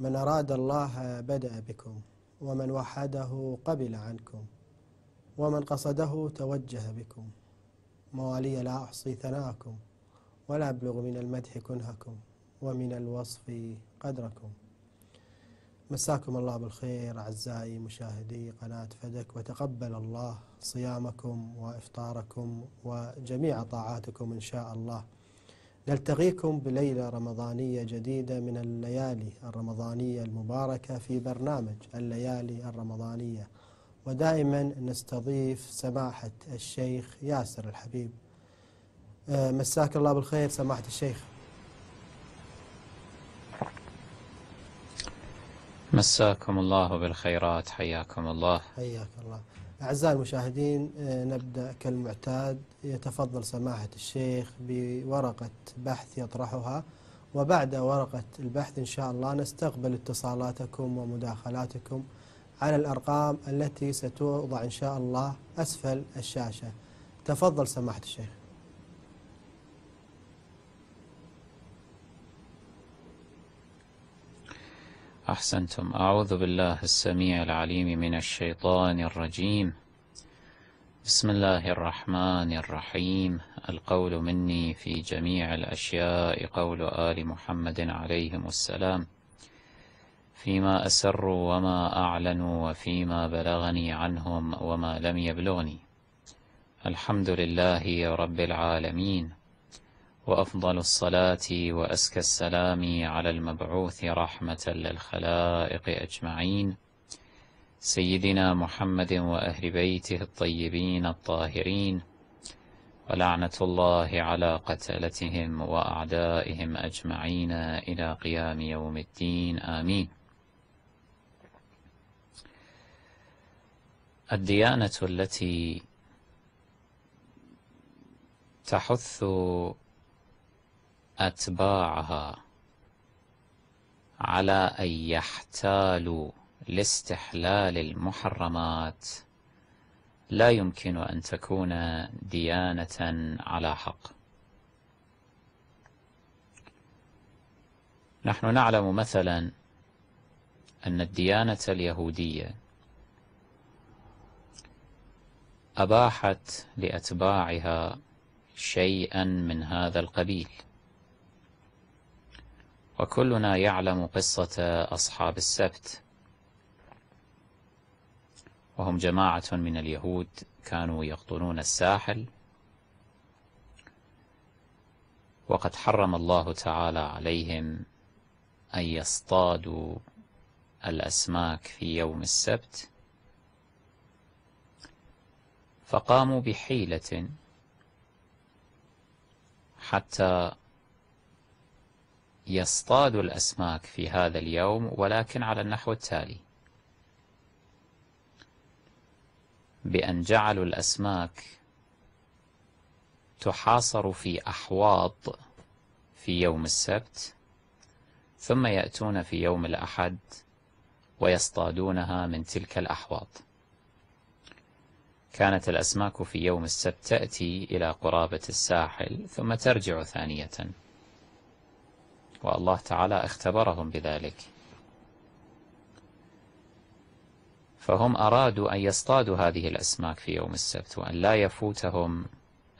من أراد الله بدأ بكم ومن وحده قبل عنكم ومن قصده توجه بكم موالي لا أحصي ثناءكم ولا أبلغ من المدح كنهكم ومن الوصف قدركم مساكم الله بالخير أعزائي مشاهدي قناة فدك وتقبل الله صيامكم وإفطاركم وجميع طاعاتكم إن شاء الله نلتقيكم بليلة رمضانية جديدة من الليالي الرمضانية المباركة في برنامج الليالي الرمضانية ودائما نستضيف سماحة الشيخ ياسر الحبيب آه، مساك الله بالخير سماحة الشيخ مساكم الله بالخيرات حياكم الله حياك الله أعزائي المشاهدين آه، نبدأ كالمعتاد يتفضل سماحة الشيخ بورقة بحث يطرحها وبعد ورقة البحث إن شاء الله نستقبل اتصالاتكم ومداخلاتكم على الأرقام التي ستوضع إن شاء الله أسفل الشاشة تفضل سماحة الشيخ أحسنتم أعوذ بالله السميع العليم من الشيطان الرجيم بسم الله الرحمن الرحيم القول مني في جميع الأشياء قول آل محمد عليهم السلام فيما أسروا وما أعلنوا وفيما بلغني عنهم وما لم يبلغني الحمد لله رب العالمين وأفضل الصلاة وأسكى السلام على المبعوث رحمة للخلائق أجمعين سيدنا محمد وأهل بيته الطيبين الطاهرين ولعنة الله على قتلتهم وأعدائهم أجمعين إلى قيام يوم الدين آمين الديانة التي تحث أتباعها على أن يحتالوا لاستحلال المحرمات لا يمكن أن تكون ديانة على حق نحن نعلم مثلا أن الديانة اليهودية أباحت لأتباعها شيئا من هذا القبيل وكلنا يعلم قصة أصحاب السبت وهم جماعة من اليهود كانوا يقطنون الساحل وقد حرم الله تعالى عليهم أن يصطادوا الأسماك في يوم السبت فقاموا بحيلة حتى يصطادوا الأسماك في هذا اليوم ولكن على النحو التالي بأن جعلوا الأسماك تحاصر في أحواض في يوم السبت ثم يأتون في يوم الأحد ويصطادونها من تلك الأحواض كانت الأسماك في يوم السبت تأتي إلى قرابة الساحل ثم ترجع ثانية والله تعالى اختبرهم بذلك فهم أرادوا أن يصطادوا هذه الأسماك في يوم السبت وأن لا يفوتهم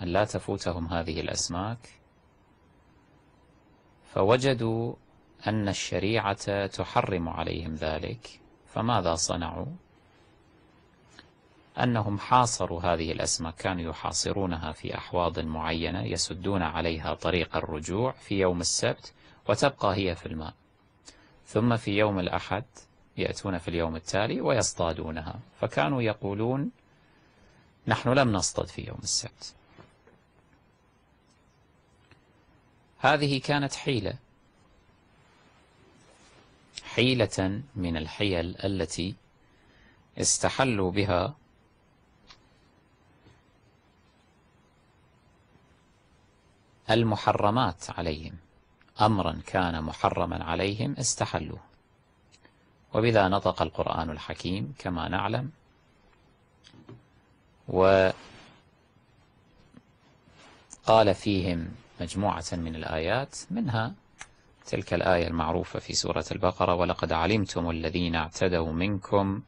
أن لا تفوتهم هذه الأسماك فوجدوا أن الشريعة تحرم عليهم ذلك فماذا صنعوا؟ أنهم حاصروا هذه الأسماك كانوا يحاصرونها في أحواض معينة يسدون عليها طريق الرجوع في يوم السبت وتبقى هي في الماء ثم في يوم الأحد يأتون في اليوم التالي ويصطادونها فكانوا يقولون نحن لم نصطد في يوم السبت هذه كانت حيلة حيلة من الحيل التي استحلوا بها المحرمات عليهم أمرا كان محرما عليهم استحلوه وبذا نطق القرآن الحكيم كما نعلم وقال فيهم مجموعة من الآيات منها تلك الآية المعروفة في سورة البقرة ولقد علمتم الذين اعتدوا منكم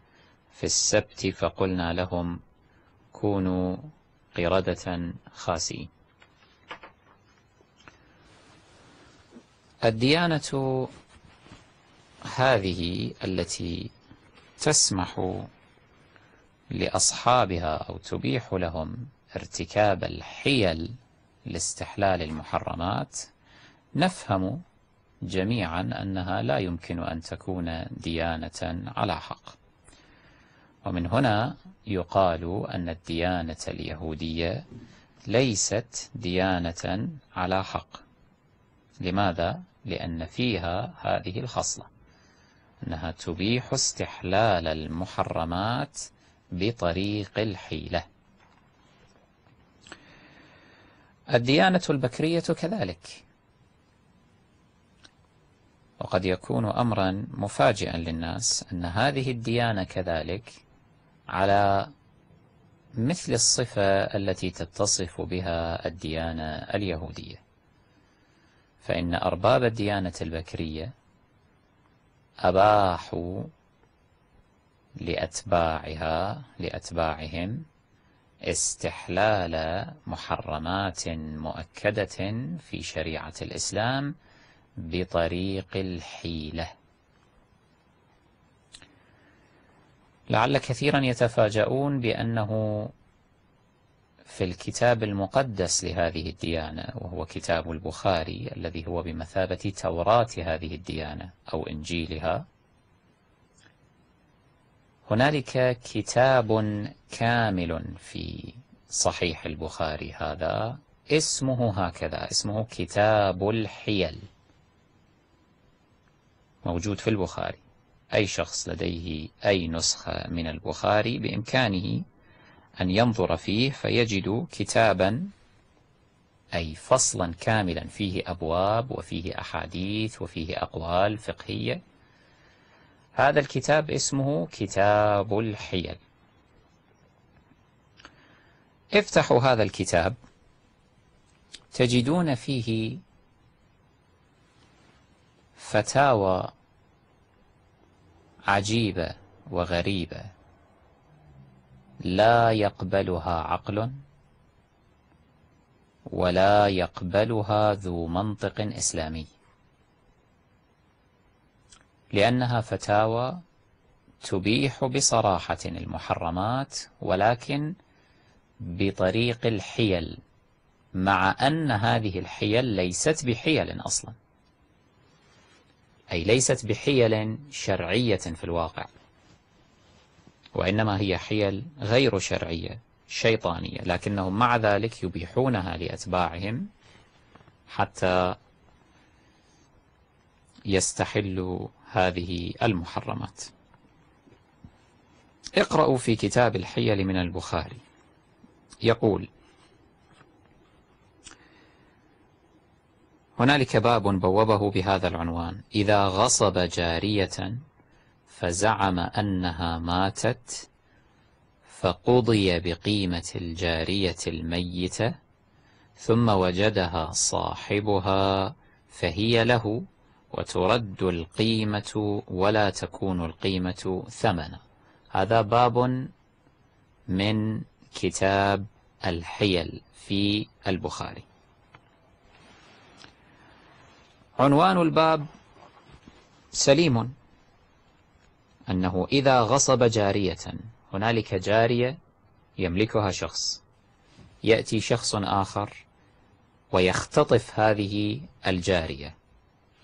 في السبت فقلنا لهم كونوا قردة خاسئين الديانة هذه التي تسمح لأصحابها أو تبيح لهم ارتكاب الحيل لاستحلال المحرمات نفهم جميعا أنها لا يمكن أن تكون ديانة على حق ومن هنا يقال أن الديانة اليهودية ليست ديانة على حق لماذا؟ لأن فيها هذه الخصلة أنها تبيح استحلال المحرمات بطريق الحيلة الديانة البكرية كذلك وقد يكون أمرا مفاجئا للناس أن هذه الديانة كذلك على مثل الصفة التي تتصف بها الديانة اليهودية فإن أرباب الديانة البكرية أباحوا لأتباعها لأتباعهم استحلال محرمات مؤكدة في شريعة الإسلام بطريق الحيلة لعل كثيرا يتفاجؤون بأنه في الكتاب المقدس لهذه الديانة وهو كتاب البخاري الذي هو بمثابة توراة هذه الديانة أو إنجيلها هنالك كتاب كامل في صحيح البخاري هذا اسمه هكذا اسمه كتاب الحيل موجود في البخاري أي شخص لديه أي نسخة من البخاري بإمكانه أن ينظر فيه فيجد كتابا أي فصلا كاملا فيه أبواب وفيه أحاديث وفيه أقوال فقهية هذا الكتاب اسمه كتاب الحيل افتحوا هذا الكتاب تجدون فيه فتاوى عجيبة وغريبة لا يقبلها عقل ولا يقبلها ذو منطق إسلامي لأنها فتاوى تبيح بصراحة المحرمات ولكن بطريق الحيل مع أن هذه الحيل ليست بحيل أصلا أي ليست بحيل شرعية في الواقع وإنما هي حيل غير شرعية شيطانية لكنهم مع ذلك يبيحونها لأتباعهم حتى يستحلوا هذه المحرمات اقرأوا في كتاب الحيل من البخاري يقول هنالك باب بوبه بهذا العنوان إذا غصب جارية فزعم أنها ماتت فقضي بقيمة الجارية الميتة ثم وجدها صاحبها فهي له وترد القيمة ولا تكون القيمة ثمنا هذا باب من كتاب الحيل في البخاري عنوان الباب سليم أنه إذا غصب جارية هنالك جارية يملكها شخص يأتي شخص آخر ويختطف هذه الجارية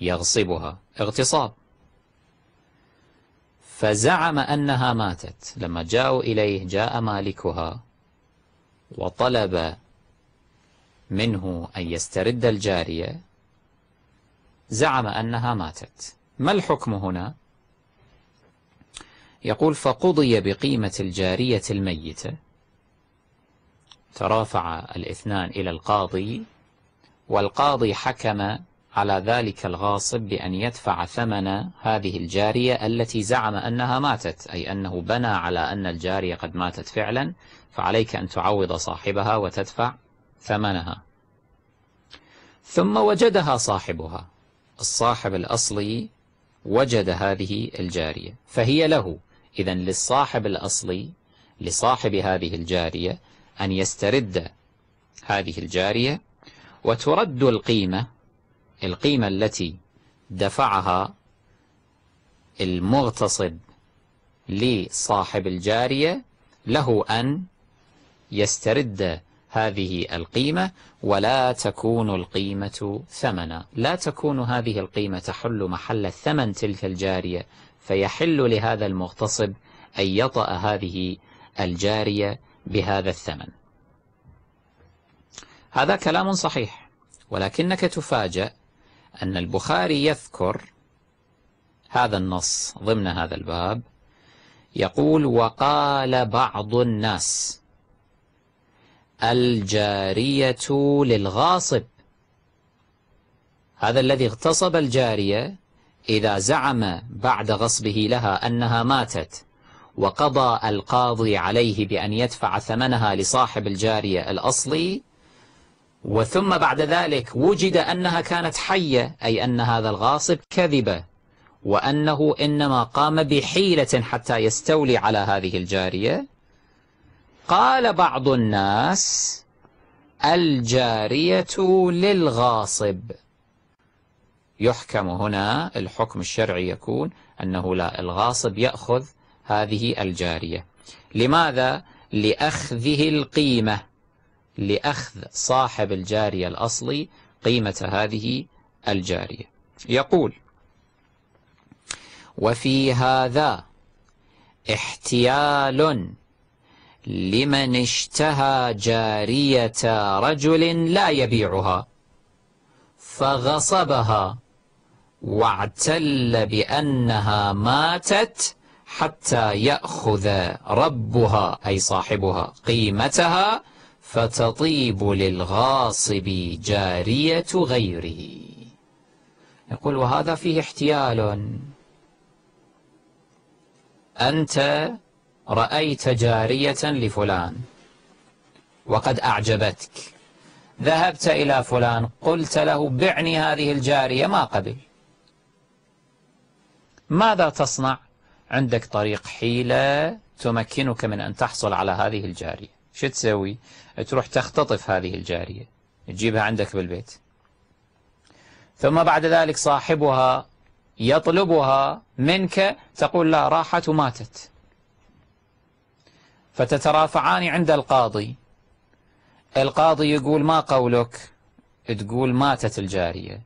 يغصبها اغتصاب فزعم أنها ماتت لما جاءوا إليه جاء مالكها وطلب منه أن يسترد الجارية زعم أنها ماتت ما الحكم هنا؟ يقول فقضي بقيمة الجارية الميتة ترافع الاثنان إلى القاضي والقاضي حكم على ذلك الغاصب بأن يدفع ثمن هذه الجارية التي زعم أنها ماتت أي أنه بنى على أن الجارية قد ماتت فعلا فعليك أن تعوض صاحبها وتدفع ثمنها ثم وجدها صاحبها الصاحب الأصلي وجد هذه الجارية فهي له إذا للصاحب الأصلي لصاحب هذه الجارية أن يسترد هذه الجارية وترد القيمة القيمة التي دفعها المغتصب لصاحب الجارية له أن يسترد هذه القيمة ولا تكون القيمة ثمنا لا تكون هذه القيمة تحل محل الثمن تلك الجارية فيحل لهذا المغتصب أن يطأ هذه الجارية بهذا الثمن هذا كلام صحيح ولكنك تفاجأ أن البخاري يذكر هذا النص ضمن هذا الباب يقول وقال بعض الناس الجارية للغاصب هذا الذي اغتصب الجارية إذا زعم بعد غصبه لها أنها ماتت وقضى القاضي عليه بأن يدفع ثمنها لصاحب الجارية الأصلي وثم بعد ذلك وجد أنها كانت حية أي أن هذا الغاصب كذب وأنه إنما قام بحيلة حتى يستولي على هذه الجارية قال بعض الناس الجارية للغاصب يحكم هنا الحكم الشرعي يكون أنه لا الغاصب يأخذ هذه الجارية لماذا؟ لأخذه القيمة لأخذ صاحب الجارية الأصلي قيمة هذه الجارية يقول وفي هذا احتيال لمن اشتهى جارية رجل لا يبيعها فغصبها واعتل بأنها ماتت حتى يأخذ ربها أي صاحبها قيمتها فتطيب للغاصب جارية غيره يقول وهذا فيه احتيال أنت رأيت جارية لفلان وقد أعجبتك ذهبت إلى فلان قلت له بعني هذه الجارية ما قبل ماذا تصنع؟ عندك طريق حيلة تمكنك من أن تحصل على هذه الجارية شو تسوي؟ تروح تختطف هذه الجارية تجيبها عندك بالبيت ثم بعد ذلك صاحبها يطلبها منك تقول لا راحت وماتت فتترافعان عند القاضي القاضي يقول ما قولك تقول ماتت الجارية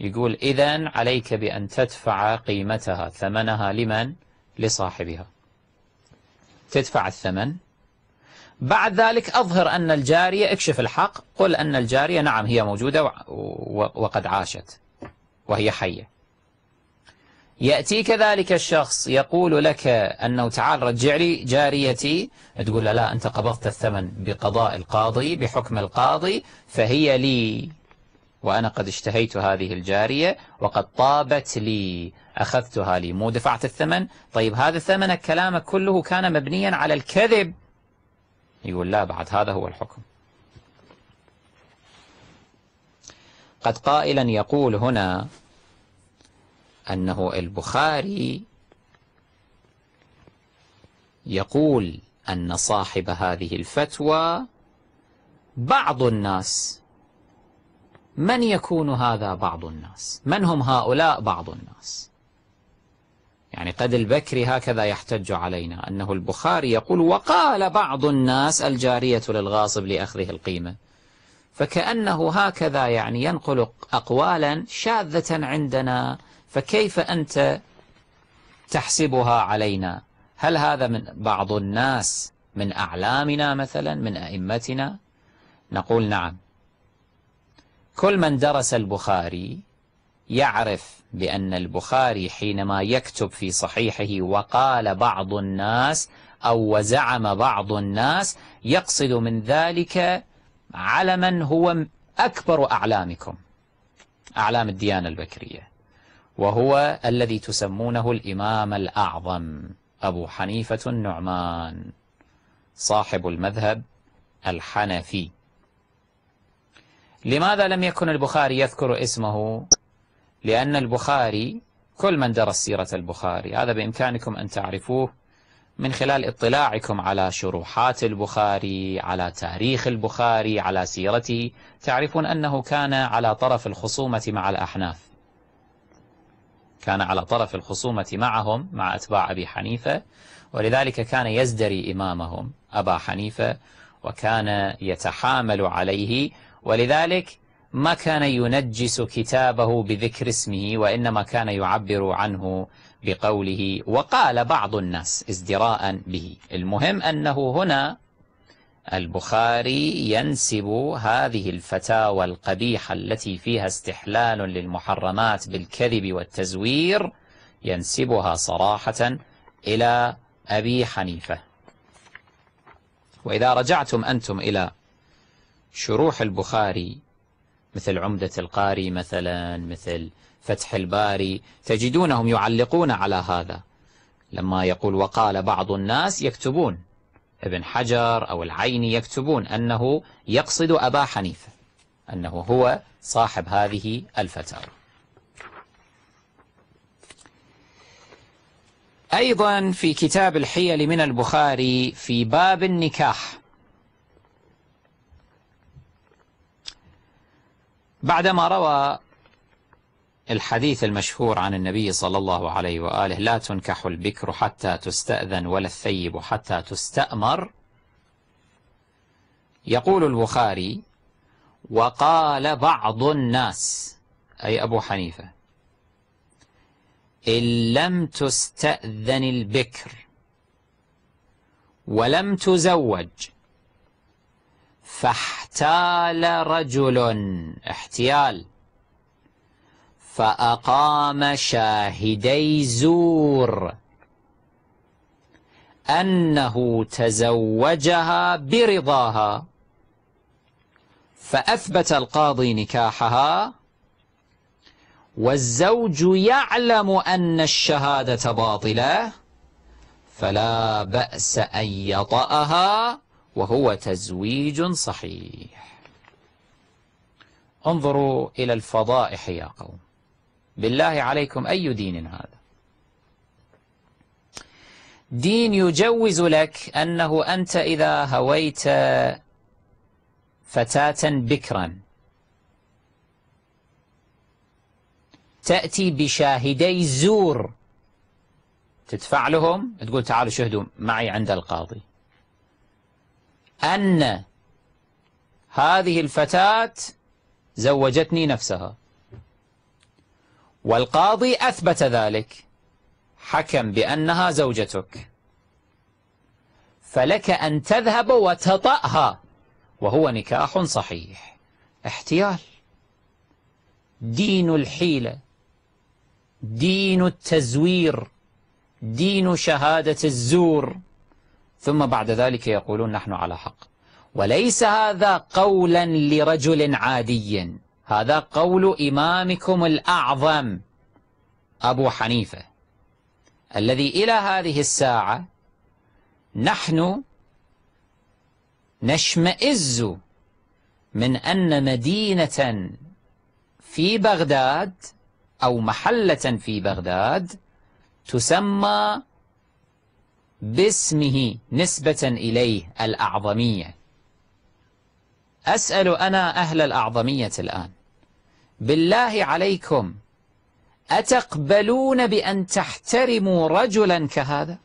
يقول إذا عليك بأن تدفع قيمتها ثمنها لمن؟ لصاحبها تدفع الثمن بعد ذلك أظهر أن الجارية اكشف الحق قل أن الجارية نعم هي موجودة وقد عاشت وهي حية يأتيك ذلك الشخص يقول لك أنه تعال رجع لي جاريتي تقول لا أنت قبضت الثمن بقضاء القاضي بحكم القاضي فهي لي وأنا قد اشتهيت هذه الجارية وقد طابت لي أخذتها لي مو دفعت الثمن طيب هذا الثمن كلامك كله كان مبنيا على الكذب يقول لا بعد هذا هو الحكم قد قائلا يقول هنا أنه البخاري يقول أن صاحب هذه الفتوى بعض الناس من يكون هذا بعض الناس من هم هؤلاء بعض الناس يعني قد البكري هكذا يحتج علينا أنه البخاري يقول وقال بعض الناس الجارية للغاصب لأخذه القيمة فكأنه هكذا يعني ينقل أقوالا شاذة عندنا فكيف أنت تحسبها علينا هل هذا من بعض الناس من أعلامنا مثلا من أئمتنا نقول نعم كل من درس البخاري يعرف بأن البخاري حينما يكتب في صحيحه وقال بعض الناس أو وزعم بعض الناس يقصد من ذلك علما هو أكبر أعلامكم أعلام الديانة البكرية وهو الذي تسمونه الإمام الأعظم أبو حنيفة النعمان صاحب المذهب الحنفي لماذا لم يكن البخاري يذكر اسمه لأن البخاري كل من درس سيرة البخاري هذا بإمكانكم أن تعرفوه من خلال اطلاعكم على شروحات البخاري على تاريخ البخاري على سيرته تعرفون أنه كان على طرف الخصومة مع الأحناف كان على طرف الخصومة معهم مع أتباع أبي حنيفة ولذلك كان يزدري إمامهم أبا حنيفة وكان يتحامل عليه ولذلك ما كان ينجس كتابه بذكر اسمه وإنما كان يعبر عنه بقوله وقال بعض الناس ازدراء به المهم أنه هنا البخاري ينسب هذه الفتاوى القبيحة التي فيها استحلال للمحرمات بالكذب والتزوير ينسبها صراحة إلى أبي حنيفة وإذا رجعتم أنتم إلى شروح البخاري مثل عمدة القاري مثلا مثل فتح الباري تجدونهم يعلقون على هذا لما يقول وقال بعض الناس يكتبون ابن حجر أو العيني يكتبون أنه يقصد أبا حنيفة أنه هو صاحب هذه الفتاوى أيضا في كتاب الحيل من البخاري في باب النكاح بعدما روى الحديث المشهور عن النبي صلى الله عليه وآله لا تنكح البكر حتى تستأذن ولا الثيب حتى تستأمر يقول البخاري وقال بعض الناس أي أبو حنيفة إن لم تستأذن البكر ولم تزوج فاحتال رجل احتيال فأقام شاهدي زور أنه تزوجها برضاها فأثبت القاضي نكاحها والزوج يعلم أن الشهادة باطلة فلا بأس أن يطأها وهو تزويج صحيح انظروا إلى الفضائح يا قوم بالله عليكم أي دين هذا دين يجوز لك أنه أنت إذا هويت فتاة بكرا تأتي بشاهدي زور تدفع لهم تقول تعالوا شهدوا معي عند القاضي أن هذه الفتاة زوجتني نفسها والقاضي أثبت ذلك حكم بأنها زوجتك فلك أن تذهب وتطأها وهو نكاح صحيح احتيال دين الحيلة دين التزوير دين شهادة الزور ثم بعد ذلك يقولون نحن على حق وليس هذا قولا لرجل عادي هذا قول إمامكم الأعظم أبو حنيفة الذي إلى هذه الساعة نحن نشمئز من أن مدينة في بغداد أو محلة في بغداد تسمى باسمه نسبة إليه الأعظمية أسأل أنا أهل الأعظمية الآن بالله عليكم أتقبلون بأن تحترموا رجلا كهذا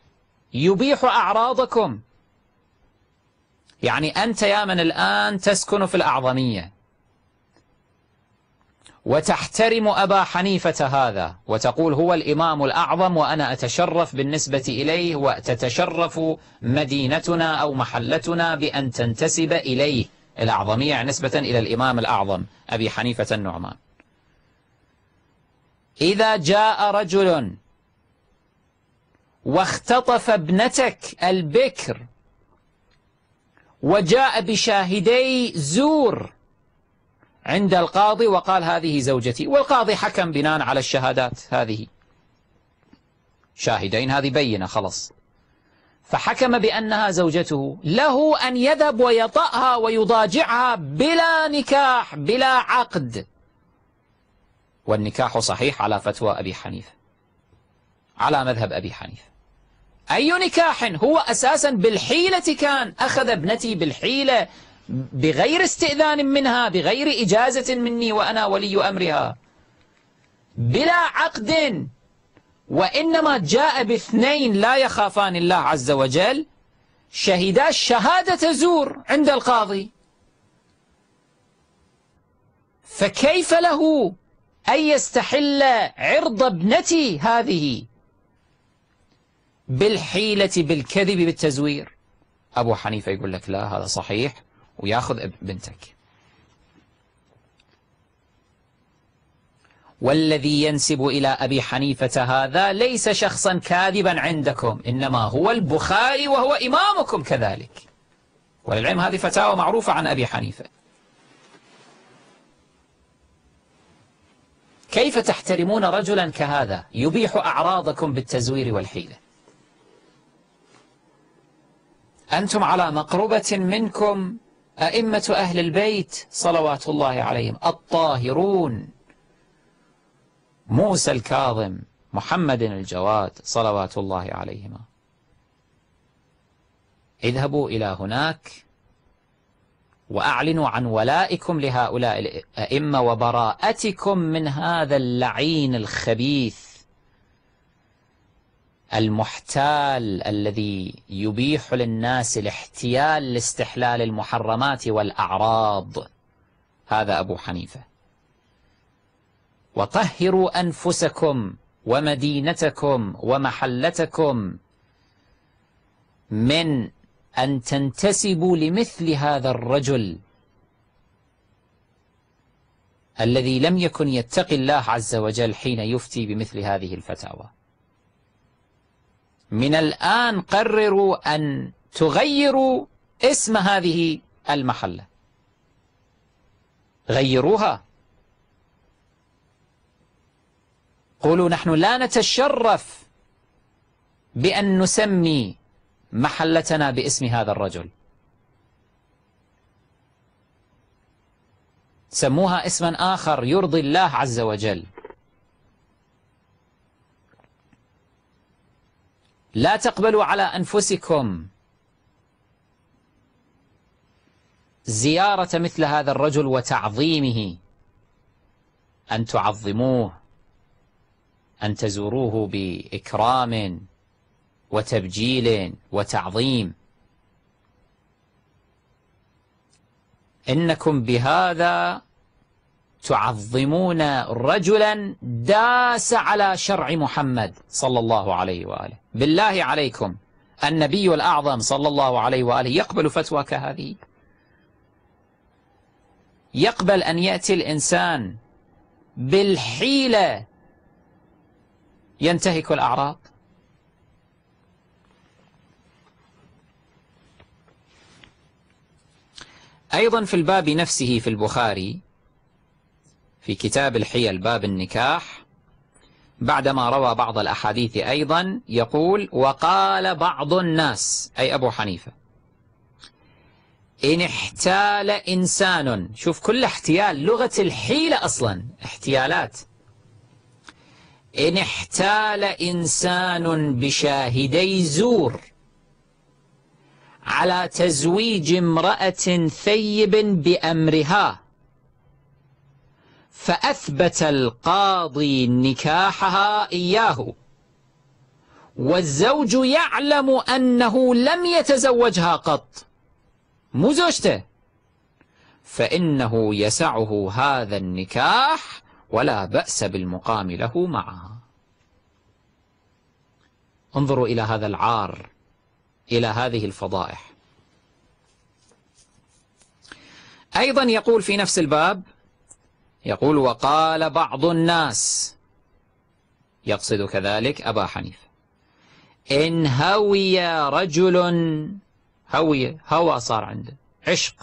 يبيح أعراضكم يعني أنت يا من الآن تسكن في الأعظمية وتحترم أبا حنيفة هذا وتقول هو الإمام الأعظم وأنا أتشرف بالنسبة إليه وتتشرف مدينتنا أو محلتنا بأن تنتسب إليه الأعظمية يعني نسبة إلى الإمام الأعظم أبي حنيفة النعمان إذا جاء رجل واختطف ابنتك البكر وجاء بشاهدي زور عند القاضي وقال هذه زوجتي والقاضي حكم بناء على الشهادات هذه شاهدين هذه بينة خلص فحكم بأنها زوجته له أن يذهب ويطأها ويضاجعها بلا نكاح بلا عقد والنكاح صحيح على فتوى أبي حنيفة على مذهب أبي حنيفة أي نكاح هو أساسا بالحيلة كان أخذ ابنتي بالحيلة بغير استئذان منها بغير إجازة مني وأنا ولي أمرها بلا عقد وإنما جاء باثنين لا يخافان الله عز وجل شهدا شهادة زور عند القاضي فكيف له أن يستحل عرض ابنتي هذه بالحيلة بالكذب بالتزوير أبو حنيفة يقول لك لا هذا صحيح وياخذ بنتك والذي ينسب إلى أبي حنيفة هذا ليس شخصا كاذبا عندكم إنما هو البخاري وهو إمامكم كذلك وللعلم هذه فتاوى معروفة عن أبي حنيفة كيف تحترمون رجلا كهذا يبيح أعراضكم بالتزوير والحيلة أنتم على مقربة منكم أئمة أهل البيت صلوات الله عليهم الطاهرون موسى الكاظم محمد الجواد صلوات الله عليهما اذهبوا إلى هناك وأعلنوا عن ولائكم لهؤلاء الأئمة وبراءتكم من هذا اللعين الخبيث المحتال الذي يبيح للناس الاحتيال لاستحلال المحرمات والأعراض هذا أبو حنيفة وطهروا أنفسكم ومدينتكم ومحلتكم من أن تنتسبوا لمثل هذا الرجل الذي لم يكن يتقي الله عز وجل حين يفتي بمثل هذه الفتاوى من الآن قرروا أن تغيروا اسم هذه المحلة غيروها قولوا نحن لا نتشرف بأن نسمي محلتنا باسم هذا الرجل سموها اسما آخر يرضي الله عز وجل لا تقبلوا على أنفسكم زيارة مثل هذا الرجل وتعظيمه أن تعظموه أن تزوروه بإكرام وتبجيل وتعظيم إنكم بهذا تعظمون رجلا داس على شرع محمد صلى الله عليه وآله بالله عليكم النبي الأعظم صلى الله عليه وآله يقبل فتوى كهذه يقبل أن يأتي الإنسان بالحيلة ينتهك الأعراض أيضا في الباب نفسه في البخاري في كتاب الحيل باب النكاح بعدما روى بعض الأحاديث أيضا يقول وقال بعض الناس أي أبو حنيفة إن احتال إنسان شوف كل احتيال لغة الحيلة أصلا احتيالات إن احتال إنسان بشاهدي زور على تزويج امرأة ثيب بأمرها فأثبت القاضي نكاحها إياه والزوج يعلم أنه لم يتزوجها قط مو زوجته فإنه يسعه هذا النكاح ولا بأس بالمقام له معها انظروا إلى هذا العار إلى هذه الفضائح أيضا يقول في نفس الباب يقول وقال بعض الناس يقصد كذلك أبا حنيفة إن هوي رجل هوي هوى صار عنده عشق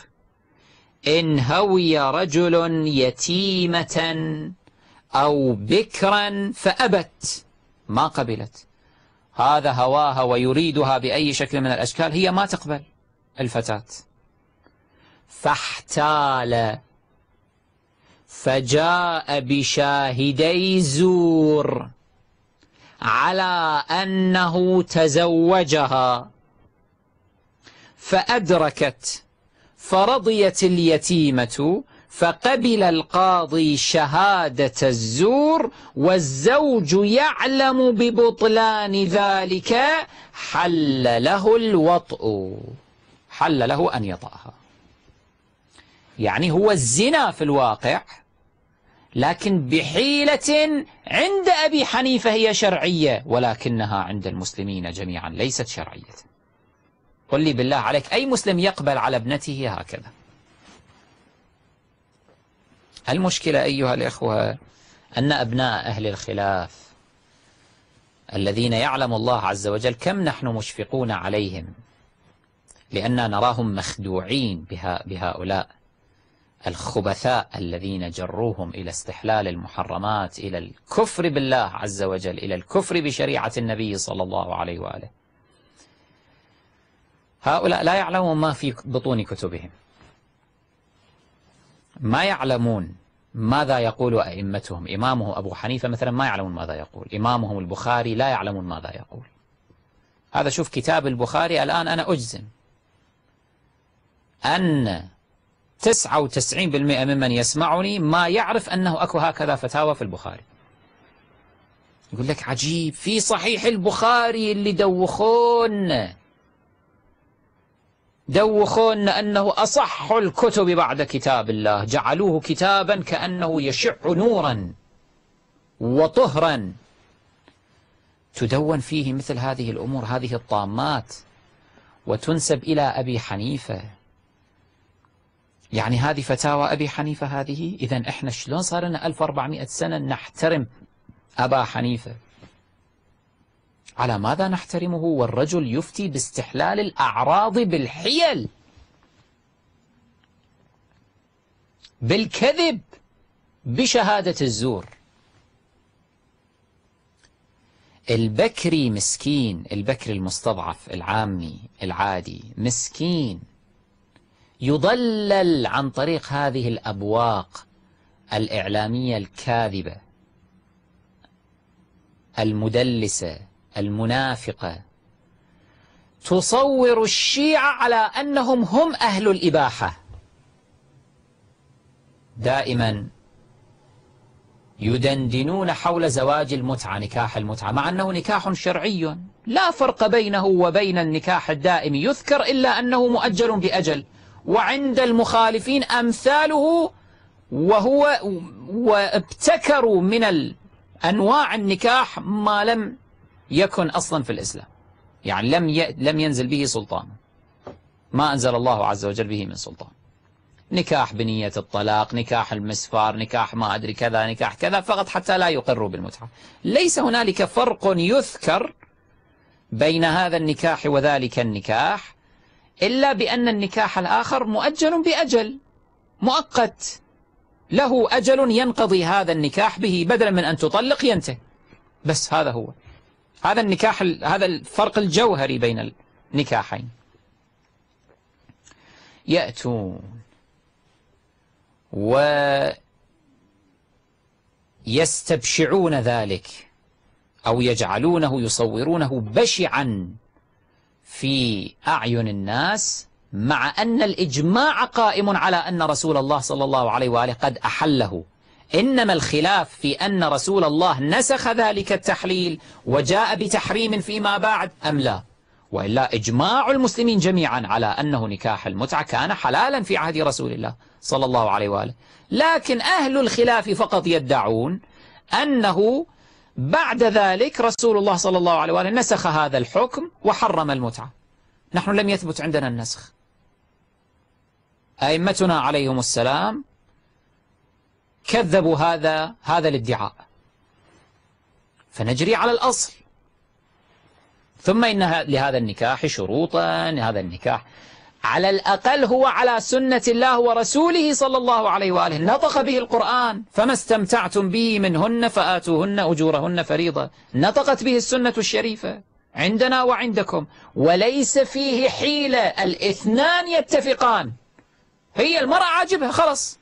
إن هوي رجل يتيمة أو بكرا فأبت ما قبلت هذا هواها ويريدها بأي شكل من الأشكال هي ما تقبل الفتاة فاحتال فجاء بشاهدي زور على أنه تزوجها فأدركت فرضيت اليتيمة فقبل القاضي شهادة الزور والزوج يعلم ببطلان ذلك حل له الوطء حل له أن يطأها يعني هو الزنا في الواقع لكن بحيلة عند أبي حنيفة هي شرعية ولكنها عند المسلمين جميعا ليست شرعية قل لي بالله عليك أي مسلم يقبل على ابنته هكذا المشكلة أيها الإخوة أن أبناء أهل الخلاف الذين يعلم الله عز وجل كم نحن مشفقون عليهم لأننا نراهم مخدوعين بها بهؤلاء الخبثاء الذين جروهم إلى استحلال المحرمات إلى الكفر بالله عز وجل إلى الكفر بشريعة النبي صلى الله عليه وآله هؤلاء لا يعلمون ما في بطون كتبهم ما يعلمون ماذا يقول أئمتهم إمامه أبو حنيفة مثلا ما يعلمون ماذا يقول إمامهم البخاري لا يعلمون ماذا يقول هذا شوف كتاب البخاري الآن أنا أجزم أن 99% ممن يسمعني ما يعرف أنه أكو هكذا فتاوى في البخاري يقول لك عجيب في صحيح البخاري اللي دوخون دوخون أنه أصح الكتب بعد كتاب الله جعلوه كتابا كأنه يشع نورا وطهرا تدون فيه مثل هذه الأمور هذه الطامات وتنسب إلى أبي حنيفة يعني هذه فتاوى أبي حنيفة هذه إذا إحنا شلون صار لنا 1400 سنة نحترم أبا حنيفة على ماذا نحترمه والرجل يفتي باستحلال الأعراض بالحيل بالكذب بشهادة الزور البكري مسكين البكري المستضعف العامي العادي مسكين يضلل عن طريق هذه الأبواق الإعلامية الكاذبة المدلسة المنافقة تصور الشيعة على أنهم هم أهل الإباحة دائما يدندنون حول زواج المتعة نكاح المتعة مع أنه نكاح شرعي لا فرق بينه وبين النكاح الدائم يذكر إلا أنه مؤجل بأجل وعند المخالفين أمثاله وهو وابتكروا من أنواع النكاح ما لم يكن أصلا في الإسلام يعني لم لم ينزل به سلطان ما أنزل الله عز وجل به من سلطان نكاح بنية الطلاق نكاح المسفار نكاح ما أدري كذا نكاح كذا فقط حتى لا يقروا بالمتعة ليس هنالك فرق يذكر بين هذا النكاح وذلك النكاح إلا بأن النكاح الآخر مؤجل بأجل مؤقت له أجل ينقضي هذا النكاح به بدلا من أن تطلق ينتهي بس هذا هو هذا النكاح هذا الفرق الجوهري بين النكاحين يأتون و يستبشعون ذلك أو يجعلونه يصورونه بشعا في أعين الناس مع أن الإجماع قائم على أن رسول الله صلى الله عليه وآله قد أحله إنما الخلاف في أن رسول الله نسخ ذلك التحليل وجاء بتحريم فيما بعد أم لا وإلا إجماع المسلمين جميعا على أنه نكاح المتعة كان حلالا في عهد رسول الله صلى الله عليه وآله لكن أهل الخلاف فقط يدعون أنه بعد ذلك رسول الله صلى الله عليه وآله نسخ هذا الحكم وحرم المتعة نحن لم يثبت عندنا النسخ أئمتنا عليهم السلام كذبوا هذا هذا الادعاء فنجري على الأصل ثم إن لهذا النكاح شروطا لهذا النكاح على الأقل هو على سنة الله ورسوله صلى الله عليه وآله نطق به القرآن فما استمتعتم به منهن فآتوهن أجورهن فريضة نطقت به السنة الشريفة عندنا وعندكم وليس فيه حيلة الاثنان يتفقان هي المرأة عاجبها خلص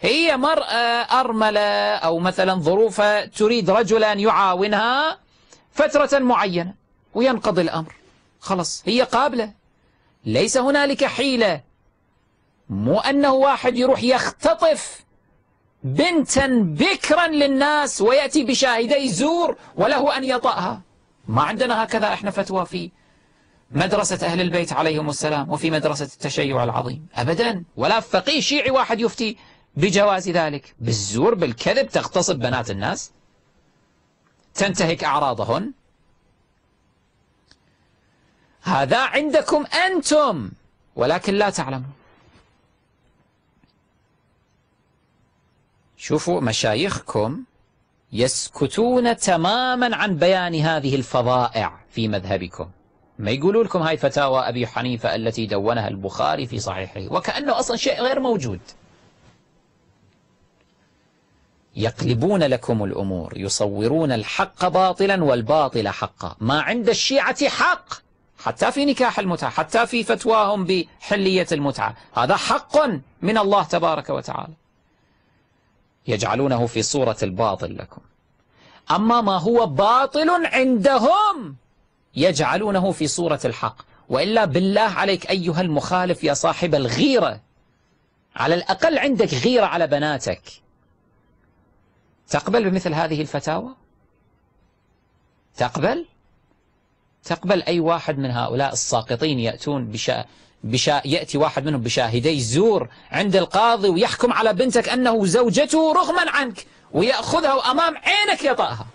هي مرأة أرملة أو مثلا ظروفها تريد رجلا يعاونها فترة معينة وينقضي الأمر خلص هي قابلة ليس هنالك حيلة مو أنه واحد يروح يختطف بنتا بكرا للناس ويأتي بشاهدي زور وله أن يطأها ما عندنا هكذا احنا فتوى في مدرسة أهل البيت عليهم السلام وفي مدرسة التشيع العظيم أبدا ولا فقيه شيعي واحد يفتي بجواز ذلك بالزور بالكذب تغتصب بنات الناس تنتهك أعراضهن هذا عندكم أنتم ولكن لا تعلمون شوفوا مشايخكم يسكتون تماما عن بيان هذه الفظائع في مذهبكم ما يقولوا لكم هاي فتاوى أبي حنيفة التي دونها البخاري في صحيحه وكأنه أصلا شيء غير موجود يقلبون لكم الأمور يصورون الحق باطلا والباطل حقا ما عند الشيعة حق حتى في نكاح المتعة حتى في فتواهم بحلية المتعة هذا حق من الله تبارك وتعالى يجعلونه في صورة الباطل لكم أما ما هو باطل عندهم يجعلونه في صورة الحق وإلا بالله عليك أيها المخالف يا صاحب الغيرة على الأقل عندك غيرة على بناتك تقبل بمثل هذه الفتاوى؟ تقبل؟ تقبل أي واحد من هؤلاء الساقطين يأتون بشا... بشا... يأتي واحد منهم بشاهدي زور عند القاضي ويحكم على بنتك أنه زوجته رغما عنك ويأخذها أمام عينك يطأها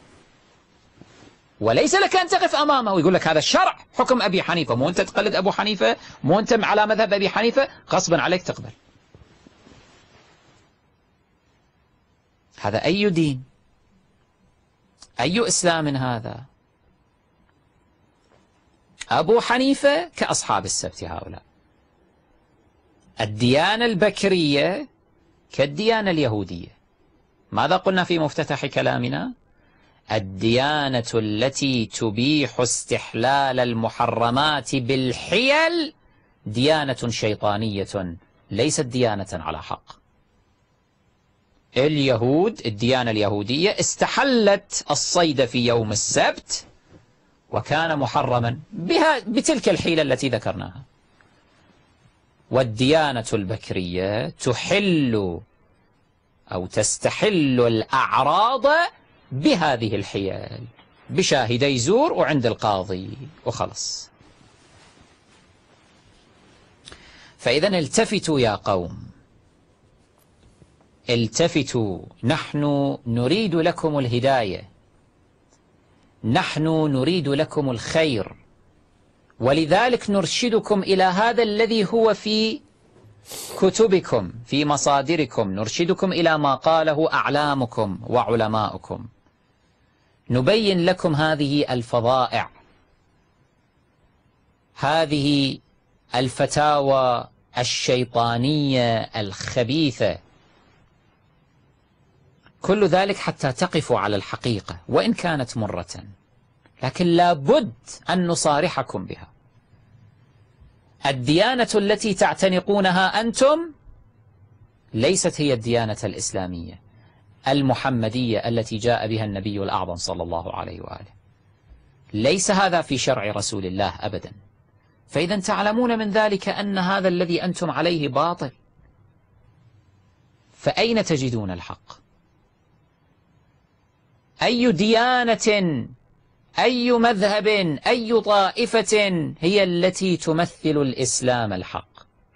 وليس لك أن تقف أمامه ويقول لك هذا الشرع حكم أبي حنيفة مو أنت تقلد أبو حنيفة مو أنت على مذهب أبي حنيفة غصبا عليك تقبل هذا أي دين أي إسلام هذا أبو حنيفة كأصحاب السبت هؤلاء الديانة البكرية كالديانة اليهودية ماذا قلنا في مفتتح كلامنا؟ الديانة التي تبيح استحلال المحرمات بالحيل ديانة شيطانية ليست ديانة على حق اليهود الديانة اليهودية استحلت الصيد في يوم السبت وكان محرما بها بتلك الحيلة التي ذكرناها والديانة البكرية تحل أو تستحل الأعراض بهذه الحيل بشاهدي زور وعند القاضي وخلص فإذا التفتوا يا قوم التفتوا نحن نريد لكم الهداية نحن نريد لكم الخير ولذلك نرشدكم إلى هذا الذي هو في كتبكم في مصادركم نرشدكم إلى ما قاله أعلامكم وعلماؤكم نبين لكم هذه الفضائع هذه الفتاوى الشيطانية الخبيثة كل ذلك حتى تقفوا على الحقيقة وإن كانت مرة لكن لابد أن نصارحكم بها الديانة التي تعتنقونها أنتم ليست هي الديانة الإسلامية المحمدية التي جاء بها النبي الأعظم صلى الله عليه وآله ليس هذا في شرع رسول الله أبدا فإذا تعلمون من ذلك أن هذا الذي أنتم عليه باطل فأين تجدون الحق؟ أي ديانة أي مذهب أي طائفة هي التي تمثل الإسلام الحق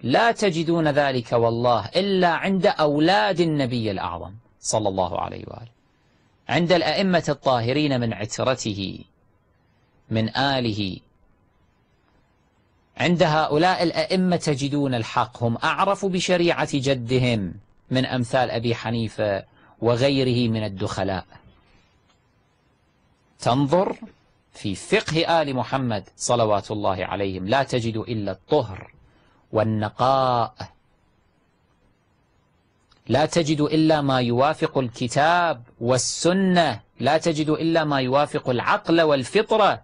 لا تجدون ذلك والله إلا عند أولاد النبي الأعظم صلى الله عليه وآله عند الأئمة الطاهرين من عترته من آله عند هؤلاء الأئمة تجدون الحق هم أعرف بشريعة جدهم من أمثال أبي حنيفة وغيره من الدخلاء تنظر في فقه آل محمد صلوات الله عليهم لا تجد إلا الطهر والنقاء لا تجد إلا ما يوافق الكتاب والسنة لا تجد إلا ما يوافق العقل والفطرة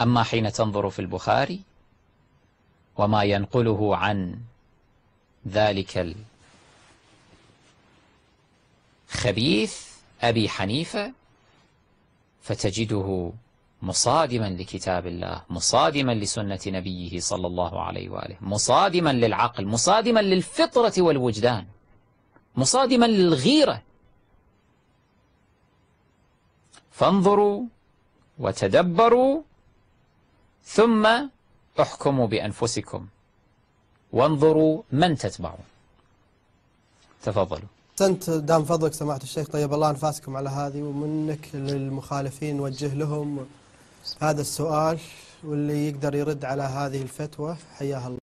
أما حين تنظر في البخاري وما ينقله عن ذلك الخبيث أبي حنيفة فتجده مصادما لكتاب الله مصادما لسنة نبيه صلى الله عليه وآله مصادما للعقل مصادما للفطرة والوجدان مصادما للغيرة فانظروا وتدبروا ثم احكموا بأنفسكم وانظروا من تتبعون تفضلوا أحسنت دام فضلك سماحة الشيخ طيب الله أنفاسكم على هذه ومنك للمخالفين وجه لهم هذا السؤال واللي يقدر يرد على هذه الفتوى حياها الله